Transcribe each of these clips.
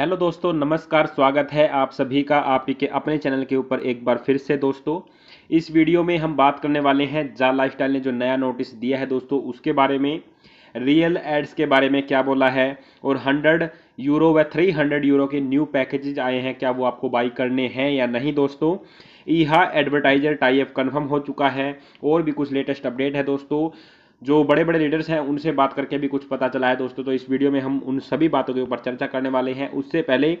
hello दोस्तों नमस्कार स्वागत है आप सभी का आप के अपने चैनल के ऊपर एक बार फिर से दोस्तों इस वीडियो में हम बात करने वाले हैं जा लाइफस्टाइल ने जो नया नोटिस दिया है दोस्तों उसके बारे में रियल एड्स के बारे में क्या बोला है और 100 यूरो व 300 यूरो के न्यू पैकेजेज आए हैं क्या वो आपको बाई करने हैं या नहीं दोस्तों यह एडवर्टाइजर टाइप कन्फर्म हो चुका है और भी कुछ लेटेस्ट अपडेट है दोस्तों जो बड़े बड़े लीडर्स हैं उनसे बात करके भी कुछ पता चला है दोस्तों तो इस वीडियो में हम उन सभी बातों के ऊपर चर्चा करने वाले हैं उससे पहले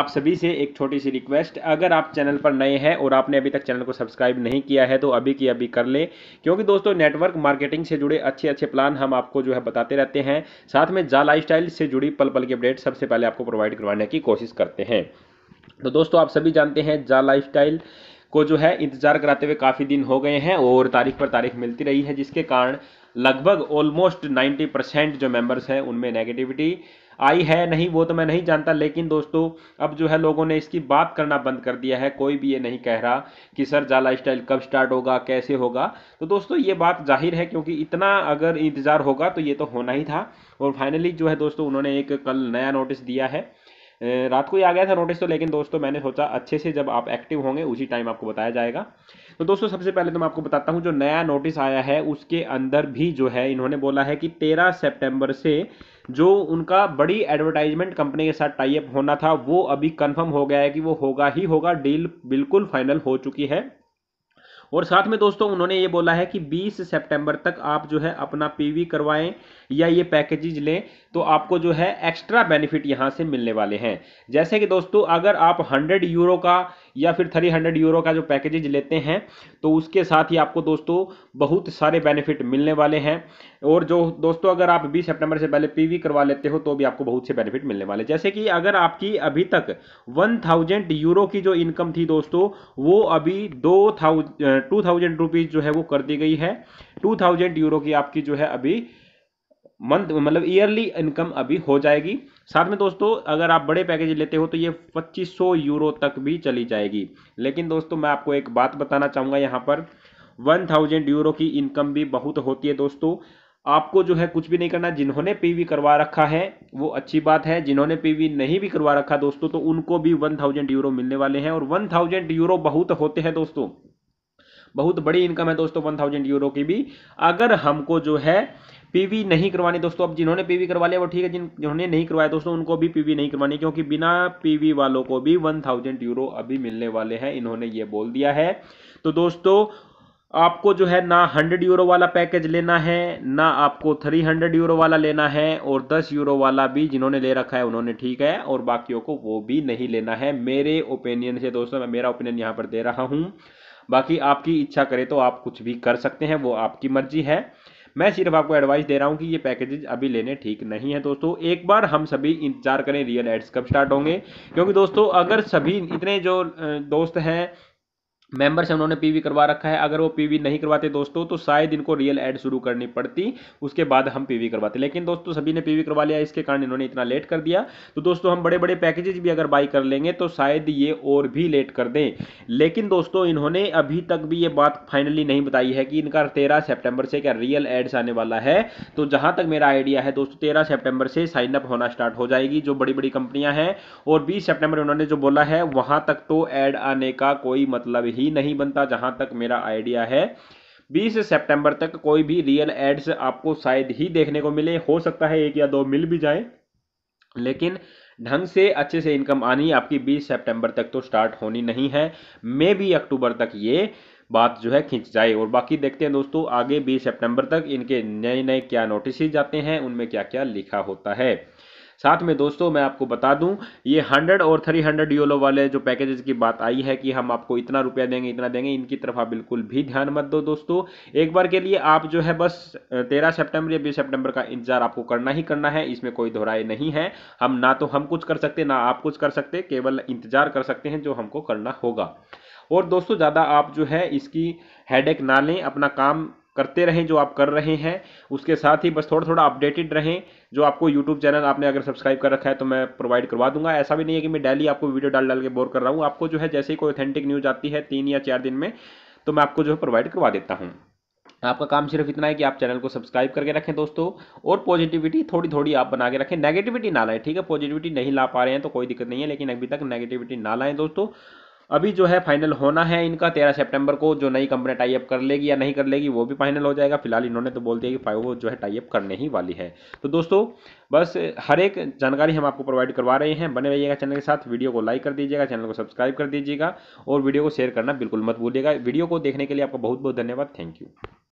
आप सभी से एक छोटी सी रिक्वेस्ट अगर आप चैनल पर नए हैं और आपने अभी तक चैनल को सब्सक्राइब नहीं किया है तो अभी की अभी कर लें क्योंकि दोस्तों नेटवर्क मार्केटिंग से जुड़े अच्छे अच्छे प्लान हम आपको जो है बताते रहते हैं साथ में जा लाइफ से जुड़ी पल पल की अपडेट सबसे पहले आपको प्रोवाइड करवाने की कोशिश करते हैं तो दोस्तों आप सभी जानते हैं जा लाइफ को जो है इंतजार कराते हुए काफ़ी दिन हो गए हैं और तारीख पर तारीख मिलती रही है जिसके कारण लगभग ऑलमोस्ट 90 परसेंट जो मेंबर्स हैं उनमें नेगेटिविटी आई है नहीं वो तो मैं नहीं जानता लेकिन दोस्तों अब जो है लोगों ने इसकी बात करना बंद कर दिया है कोई भी ये नहीं कह रहा कि सर जाला स्टाइल कब स्टार्ट होगा कैसे होगा तो दोस्तों ये बात जाहिर है क्योंकि इतना अगर इंतज़ार होगा तो ये तो होना ही था और फाइनली जो है दोस्तों उन्होंने एक कल नया नोटिस दिया है रात को ही आ गया था नोटिस तो लेकिन दोस्तों मैंने सोचा अच्छे से जब आप एक्टिव होंगे उसी टाइम आपको बताया जाएगा तो दोस्तों सबसे पहले तो मैं आपको बताता हूँ जो नया नोटिस आया है उसके अंदर भी जो है इन्होंने बोला है कि तेरह सेप्टेम्बर से जो उनका बड़ी एडवर्टाइजमेंट कंपनी के साथ टाइप होना था वो अभी कन्फर्म हो गया है कि वो होगा ही होगा डील बिल्कुल फाइनल हो चुकी है और साथ में दोस्तों उन्होंने ये बोला है कि 20 सितंबर तक आप जो है अपना पीवी करवाएं या ये पैकेजेज लें तो आपको जो है एक्स्ट्रा बेनिफिट यहाँ से मिलने वाले हैं जैसे कि दोस्तों अगर आप 100 यूरो का या फिर 300 यूरो का जो पैकेजेज लेते हैं तो उसके साथ ही आपको दोस्तों बहुत सारे बेनिफिट मिलने वाले हैं और जो दोस्तों अगर आप बीस सेप्टेम्बर से पहले पी करवा लेते हो तो भी आपको बहुत से बेनिफिट मिलने वाले जैसे कि अगर आपकी अभी तक वन यूरो की जो इनकम थी दोस्तों वो अभी दो टू थाउजेंड रुपीज़ जो है वो कर दी गई है टू थाउजेंड यूरो की आपकी जो है अभी मंथ मतलब ईयरली इनकम अभी हो जाएगी साथ में दोस्तों अगर आप बड़े पैकेज लेते हो तो ये 2500 यूरो तक भी चली जाएगी लेकिन दोस्तों मैं आपको एक बात बताना चाहूँगा यहाँ पर 1000 यूरो की इनकम भी बहुत होती है दोस्तों आपको जो है कुछ भी नहीं करना जिन्होंने पीवी करवा रखा है वो अच्छी बात है जिन्होंने पीवी नहीं भी करवा रखा दोस्तों तो उनको भी 1000 यूरो मिलने वाले हैं और 1000 यूरो बहुत होते हैं दोस्तों बहुत बड़ी इनकम है दोस्तों वन थाउजेंड यूरो की भी अगर हमको जो है पीवी नहीं करवानी दोस्तों अब जिन्होंने पीवी करवा लिया वो ठीक है जिन जिन्होंने नहीं करवाया दोस्तों उनको भी पीवी नहीं करवानी क्योंकि बिना पीवी वालों को भी वन थाउजेंड यूरो अभी मिलने वाले हैं इन्होंने ये बोल दिया है तो दोस्तों आपको जो है ना हंड्रेड यूरो वाला पैकेज लेना है ना आपको थ्री हंड्रेड यूरो वाला लेना है और दस यूरो वाला भी जिन्होंने ले रखा है उन्होंने ठीक है और बाकियों को वो भी नहीं लेना है मेरे ओपिनियन से दोस्तों मैं मेरा ओपिनियन यहाँ पर दे रहा हूँ बाकी आपकी इच्छा करे तो आप कुछ भी कर सकते हैं वो आपकी मर्जी है मैं सिर्फ आपको एडवाइस दे रहा हूँ कि ये पैकेजेज अभी लेने ठीक नहीं है दोस्तों एक बार हम सभी इंतजार करें रियल एड्स कब स्टार्ट होंगे क्योंकि दोस्तों अगर सभी इतने जो दोस्त हैं मेंबर से उन्होंने पीवी करवा रखा है अगर वो पीवी नहीं करवाते दोस्तों तो शायद इनको रियल ऐड शुरू करनी पड़ती उसके बाद हम पीवी करवाते लेकिन दोस्तों सभी ने पीवी करवा लिया इसके कारण इन्होंने इतना लेट कर दिया तो दोस्तों हम बड़े बड़े पैकेजेस भी अगर बाई कर लेंगे तो शायद ये और भी लेट कर दें लेकिन दोस्तों इन्होंने अभी तक भी ये बात फाइनली नहीं बताई है कि इनका तेरह सेप्टेम्बर से क्या रियल एड्स आने वाला है तो जहाँ तक मेरा आइडिया है दोस्तों तेरह सेप्टेम्बर से साइन अप होना स्टार्ट हो जाएगी जो बड़ी बड़ी कंपनियाँ हैं और बीस सेप्टेम्बर उन्होंने जो बोला है वहाँ तक तो एड आने का कोई मतलब ही ही नहीं बनता जहां तक मेरा आइडिया है 20 सितंबर तक कोई भी रियल एड्स आपको शायद ही देखने को मिले हो सकता है एक या दो मिल भी जाए लेकिन ढंग से अच्छे से इनकम आनी आपकी 20 सितंबर तक तो स्टार्ट होनी नहीं है मे भी अक्टूबर तक ये बात जो है खींच जाए और बाकी देखते हैं दोस्तों आगे 20 सितंबर तक इनके नए नए क्या नोटिस जाते हैं उनमें क्या क्या लिखा होता है साथ में दोस्तों मैं आपको बता दूं ये हंड्रेड और थ्री हंड्रेड यूलो वाले जो पैकेजेस की बात आई है कि हम आपको इतना रुपया देंगे इतना देंगे इनकी तरफ आप बिल्कुल भी ध्यान मत दो दोस्तों एक बार के लिए आप जो है बस तेरह सेप्टेम्बर या बीस सेप्टेम्बर का इंतजार आपको करना ही करना है इसमें कोई दोहराए नहीं है हम ना तो हम कुछ कर सकते ना आप कुछ कर सकते केवल इंतजार कर सकते हैं जो हमको करना होगा और दोस्तों ज़्यादा आप जो है इसकी हेडेक ना लें अपना काम करते रहें जो आप कर रहे हैं उसके साथ ही बस थोड़ा थोड़ा अपडेटेड रहें जो आपको यूट्यूब चैनल आपने अगर सब्सक्राइब कर रखा है तो मैं प्रोवाइड करवा दूंगा ऐसा भी नहीं है कि मैं डेली आपको वीडियो डाल डाल के बोर कर रहा हूँ आपको जो है जैसे ही कोई ऑथेंटिक न्यूज़ आती है तीन या चार दिन में तो मैं आपको जो है प्रोवाइड करवा देता हूँ आपका काम सिर्फ इतना है कि आप चैनल को सब्सक्राइब करके रखें दोस्तों और पॉजिटिविटी थोड़ी थोड़ी आप बना के रखें नेगेटिविटी ना लाएं ठीक है पॉजिटिविटी नहीं ला पा रहे हैं तो कोई दिक्कत नहीं है लेकिन अभी तक नेगेटिविटी ना लाएं दोस्तों अभी जो है फाइनल होना है इनका तेरह सेप्टेम्बर को जो नई कंपनी टाइप कर लेगी या नहीं कर लेगी वो भी फाइनल हो जाएगा फिलहाल इन्होंने तो बोल दिया कि फाइव जो है टाइप करने ही वाली है तो दोस्तों बस हर एक जानकारी हम आपको प्रोवाइड करवा रहे हैं बने रहिएगा चैनल के साथ वीडियो को लाइक कर दीजिएगा चैनल को सब्सक्राइब कर दीजिएगा और वीडियो को शेयर करना बिल्कुल मत भूलिएगा वीडियो को देखने के लिए आपका बहुत बहुत धन्यवाद थैंक यू